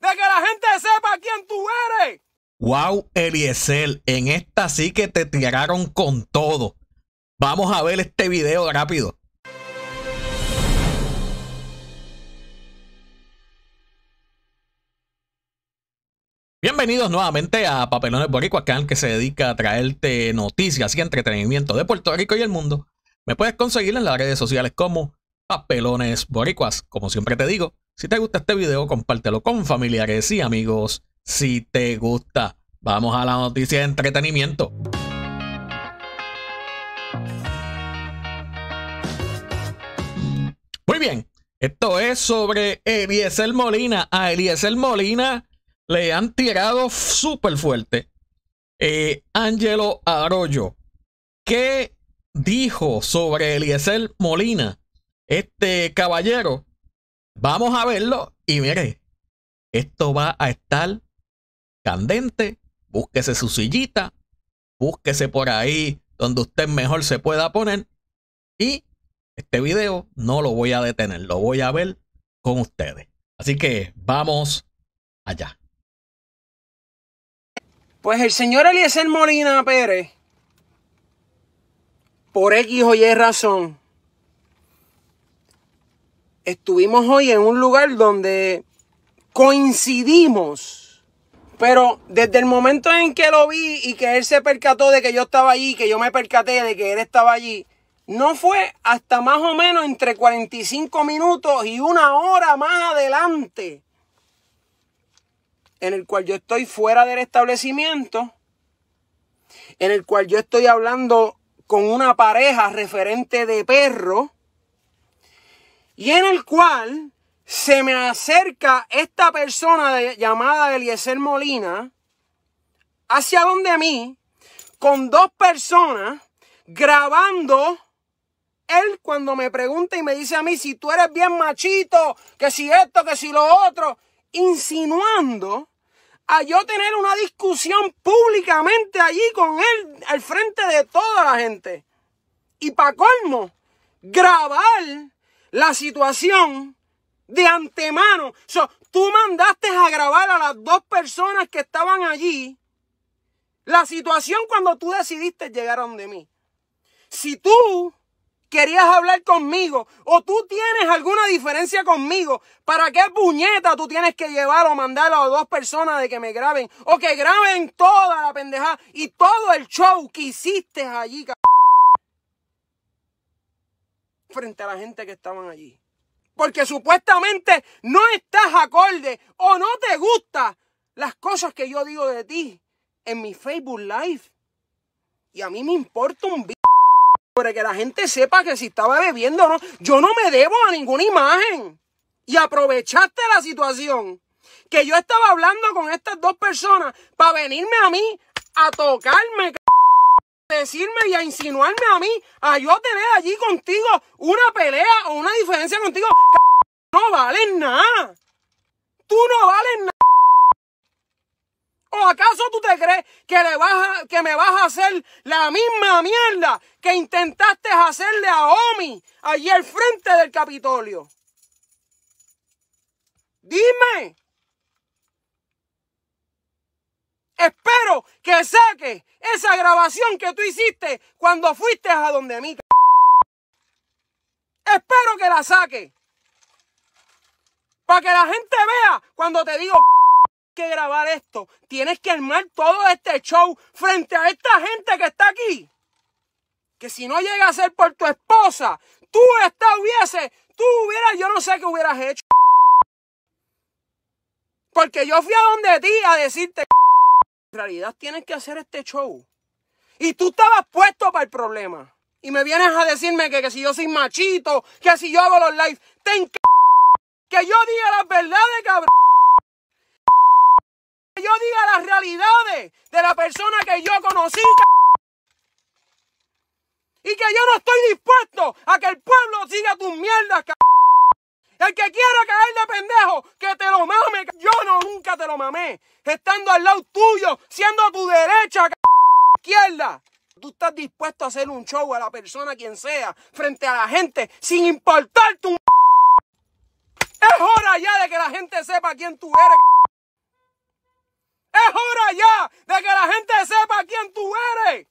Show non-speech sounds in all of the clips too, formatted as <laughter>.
de que la gente sepa quién tú eres. Wow, Eliezer, en esta sí que te tiraron con todo. Vamos a ver este video rápido. Bienvenidos nuevamente a Papelones Boricuas, canal que se dedica a traerte noticias y entretenimiento de Puerto Rico y el mundo. Me puedes conseguir en las redes sociales como Papelones Boricuas. Como siempre te digo, si te gusta este video, compártelo con familiares y amigos. Si te gusta, vamos a la noticia de entretenimiento. Muy bien, esto es sobre Eliezer Molina. A Eliezer Molina le han tirado súper fuerte. Ángelo eh, Arroyo, ¿qué dijo sobre Eliezer Molina? Este caballero Vamos a verlo y mire, esto va a estar candente. Búsquese su sillita, búsquese por ahí donde usted mejor se pueda poner y este video no lo voy a detener, lo voy a ver con ustedes. Así que vamos allá. Pues el señor Eliezer Molina Pérez, por X o Y razón, estuvimos hoy en un lugar donde coincidimos. Pero desde el momento en que lo vi y que él se percató de que yo estaba allí, que yo me percaté de que él estaba allí, no fue hasta más o menos entre 45 minutos y una hora más adelante, en el cual yo estoy fuera del establecimiento, en el cual yo estoy hablando con una pareja referente de perro, y en el cual se me acerca esta persona llamada Eliezer Molina hacia donde a mí con dos personas grabando él cuando me pregunta y me dice a mí si tú eres bien machito, que si esto, que si lo otro, insinuando a yo tener una discusión públicamente allí con él al frente de toda la gente. Y para colmo, grabar la situación de antemano. O tú mandaste a grabar a las dos personas que estaban allí la situación cuando tú decidiste llegar a donde mí. Si tú querías hablar conmigo o tú tienes alguna diferencia conmigo, ¿para qué puñeta tú tienes que llevar o mandar a dos personas de que me graben o que graben toda la pendejada y todo el show que hiciste allí? frente a la gente que estaban allí. Porque supuestamente no estás acorde o no te gustan las cosas que yo digo de ti en mi Facebook Live. Y a mí me importa un b sobre que la gente sepa que si estaba bebiendo o no, yo no me debo a ninguna imagen. Y aprovechaste la situación que yo estaba hablando con estas dos personas para venirme a mí a tocarme decirme y a insinuarme a mí, a yo tener allí contigo una pelea o una diferencia contigo. No valen nada. Tú no vales nada. ¿O acaso tú te crees que, le vas que me vas a hacer la misma mierda que intentaste hacerle a Omi allí al frente del Capitolio? Dime. que saque esa grabación que tú hiciste cuando fuiste a donde mí. Espero que la saque. Para que la gente vea cuando te digo que grabar esto. Tienes que armar todo este show frente a esta gente que está aquí. Que si no llega a ser por tu esposa, tú esta hubiese, tú hubieras, yo no sé qué hubieras hecho. Porque yo fui a donde ti a decirte realidad tienes que hacer este show. Y tú estabas puesto para el problema. Y me vienes a decirme que, si yo soy machito, que si yo hago los lives, te que yo diga las verdades, cabrón. Que yo diga las realidades de la persona que yo conocí, cabrón. Y que yo no estoy dispuesto a que el pueblo siga tus mierdas, cabrón. El que quiera caer de pendejo, que te lo mame. Yo no nunca te lo mamé. Estando al lado tuyo, siendo a tu derecha, izquierda. Tú estás dispuesto a hacer un show a la persona quien sea, frente a la gente, sin importar tu... Es hora ya de que la gente sepa quién tú eres. Es hora ya de que la gente sepa quién tú eres.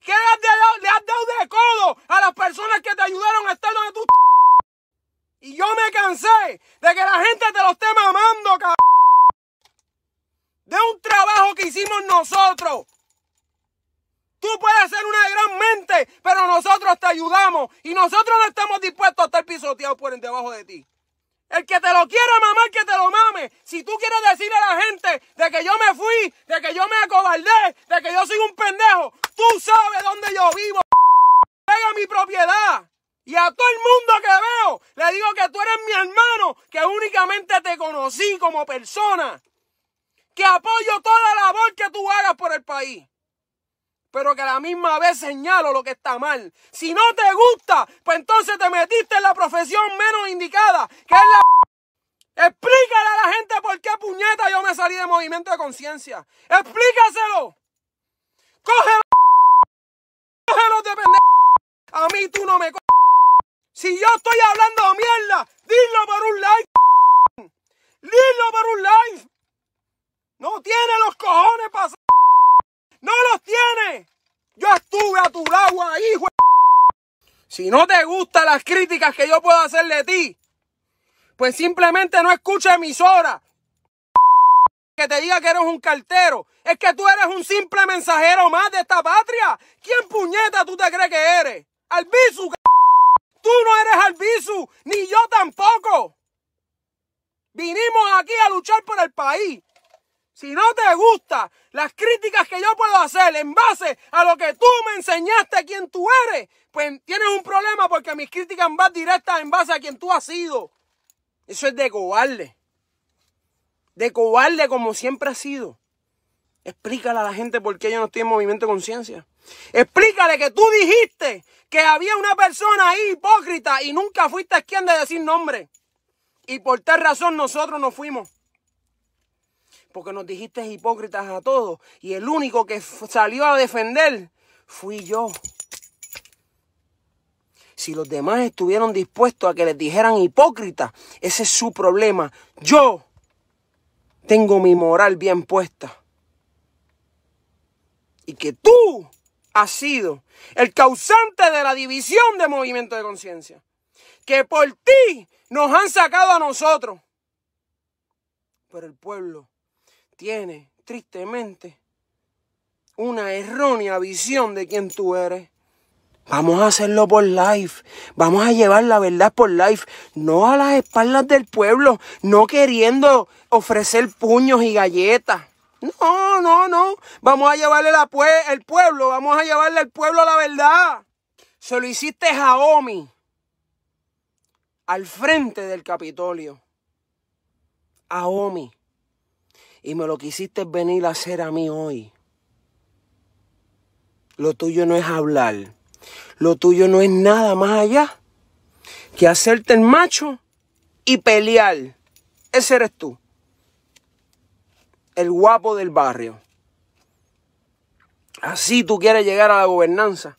Que le has, dado, de codo a las personas que te ayudaron a estar donde tú y yo me cansé de que la gente te lo esté mamando, cabrón. De un trabajo que hicimos nosotros. Tú puedes ser una gran mente, pero nosotros te ayudamos. Y nosotros no estamos dispuestos a estar pisoteados por debajo de ti. El que te lo quiera mamar, que te lo mame. Si tú quieres decirle a la gente de que yo me fui, de que yo me acobardé, de que yo soy un pendejo, tú sabes dónde yo vivo. Pega mi propiedad. Y a todo el mundo que veo, le digo que tú eres mi hermano, que únicamente te conocí como persona, que apoyo toda la labor que tú hagas por el país, pero que a la misma vez señalo lo que está mal. Si no te gusta, pues entonces te metiste en la profesión menos indicada, que es la... Explícale a la gente por qué puñeta yo me salí de movimiento de conciencia. Explícaselo. Cógelo. Cógelo de pendejo. A mí tú no me si yo estoy hablando mierda, dilo por un live. <laughs> Dilo por un live. No tiene los cojones para <laughs> No los tiene. Yo estuve a tu lado hijo. Si no te gustan las críticas que yo puedo hacer de ti, pues simplemente no escucha emisora. <laughs> Que te diga que eres un cartero. Es que tú eres un simple mensajero más de esta patria. ¿Quién puñeta tú te crees que eres? Albizu, c Tú no eres Albizu, ni yo tampoco. Vinimos aquí a luchar por el país. Si no te gusta las críticas que yo puedo hacer en base a lo que tú me enseñaste quién tú eres, pues tienes un problema porque mis críticas van directas en base a quien tú has sido. Eso es de cobarde. De cobarde como siempre ha sido. Explícale a la gente por qué yo no estoy en movimiento de conciencia. Explícale que tú dijiste que había una persona ahí hipócrita y nunca fuiste quien de decir nombre. Y por tal razón nosotros nos fuimos. Porque nos dijiste hipócritas a todos. Y el único que salió a defender fui yo. Si los demás estuvieron dispuestos a que les dijeran hipócritas, ese es su problema. Yo tengo mi moral bien puesta y que tú has sido el causante de la división de movimiento de conciencia. Que por ti nos han sacado a nosotros. Pero el pueblo tiene, tristemente, una errónea visión de quién tú eres. Vamos a hacerlo por life. Vamos a llevar la verdad por life. No a las espaldas del pueblo. No queriendo ofrecer puños y galletas. No, no, no. Vamos a llevarle la el pueblo, vamos a llevarle al pueblo a la verdad. Se lo hiciste a Omi al frente del Capitolio. A Omi. Y me lo quisiste venir a hacer a mí hoy. Lo tuyo no es hablar. Lo tuyo no es nada más allá que hacerte el macho y pelear. Ese eres tú el guapo del barrio. Así tú quieres llegar a la gobernanza.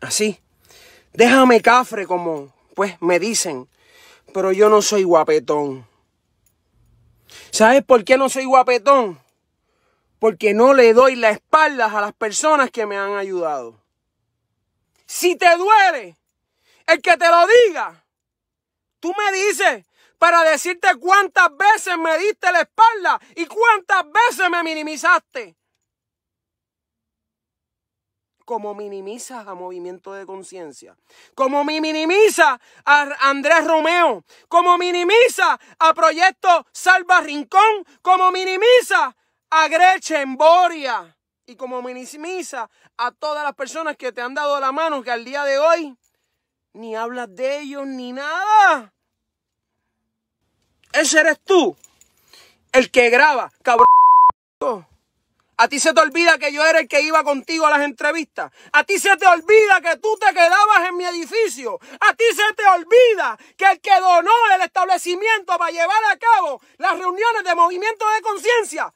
Así. Déjame cafre como, pues, me dicen. Pero yo no soy guapetón. ¿Sabes por qué no soy guapetón? Porque no le doy la espalda a las personas que me han ayudado. Si te duele, el que te lo diga, tú me dices, para decirte cuántas veces me diste la espalda y cuántas veces me minimizaste. Como minimizas a Movimiento de Conciencia, como minimiza a Andrés Romeo, como minimiza a Proyecto Salva Rincón, como minimiza a Gretchen Boria y como minimiza a todas las personas que te han dado la mano que al día de hoy ni hablas de ellos ni nada. Ese eres tú, el que graba, cabrón. A ti se te olvida que yo era el que iba contigo a las entrevistas. A ti se te olvida que tú te quedabas en mi edificio. A ti se te olvida que el que donó el establecimiento para llevar a cabo las reuniones de movimiento de conciencia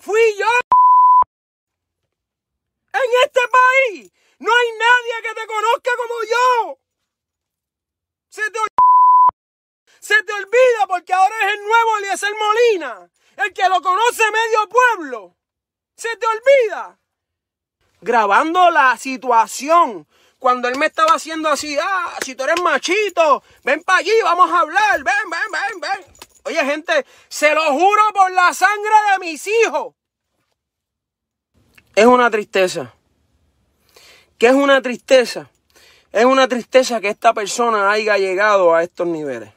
fui yo. En este país no hay nadie que te es el Molina, el que lo conoce medio pueblo. Se te olvida. Grabando la situación. Cuando él me estaba haciendo así, ah, si tú eres machito, ven para allí, vamos a hablar, ven, ven, ven, ven. Oye, gente, se lo juro por la sangre de mis hijos. Es una tristeza. que es una tristeza? Es una tristeza que esta persona haya llegado a estos niveles.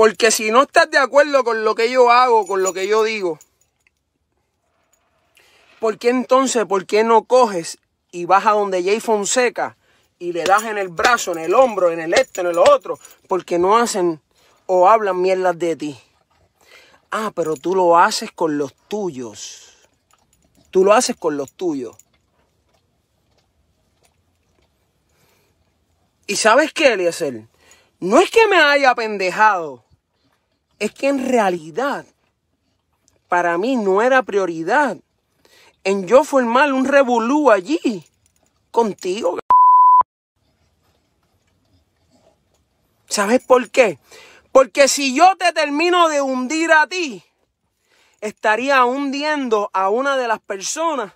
Porque si no estás de acuerdo con lo que yo hago, con lo que yo digo, ¿por qué entonces, por qué no coges y vas a donde Jay Fonseca y le das en el brazo, en el hombro, en el este, en el otro? Porque no hacen o hablan mierdas de ti. Ah, pero tú lo haces con los tuyos. Tú lo haces con los tuyos. ¿Y sabes qué, Eliezer? No es que me haya pendejado es que en realidad para mí no era prioridad en yo formar un revolú allí contigo. ¿Sabes por qué? Porque si yo te termino de hundir a ti, estaría hundiendo a una de las personas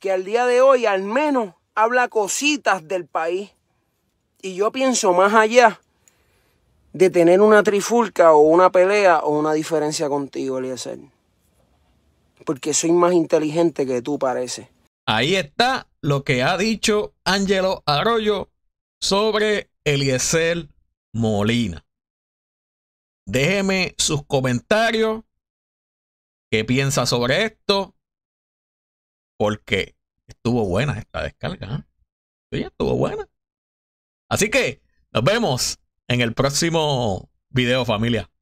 que al día de hoy al menos habla cositas del país. Y yo pienso más allá de tener una trifulca o una pelea o una diferencia contigo, Eliezer. Porque soy más inteligente que tú parece. Ahí está lo que ha dicho Angelo Arroyo sobre Eliezer Molina. Déjeme sus comentarios. ¿Qué piensa sobre esto? Porque estuvo buena esta descarga. ¿eh? Sí, estuvo buena. Así que nos vemos en el próximo video, familia.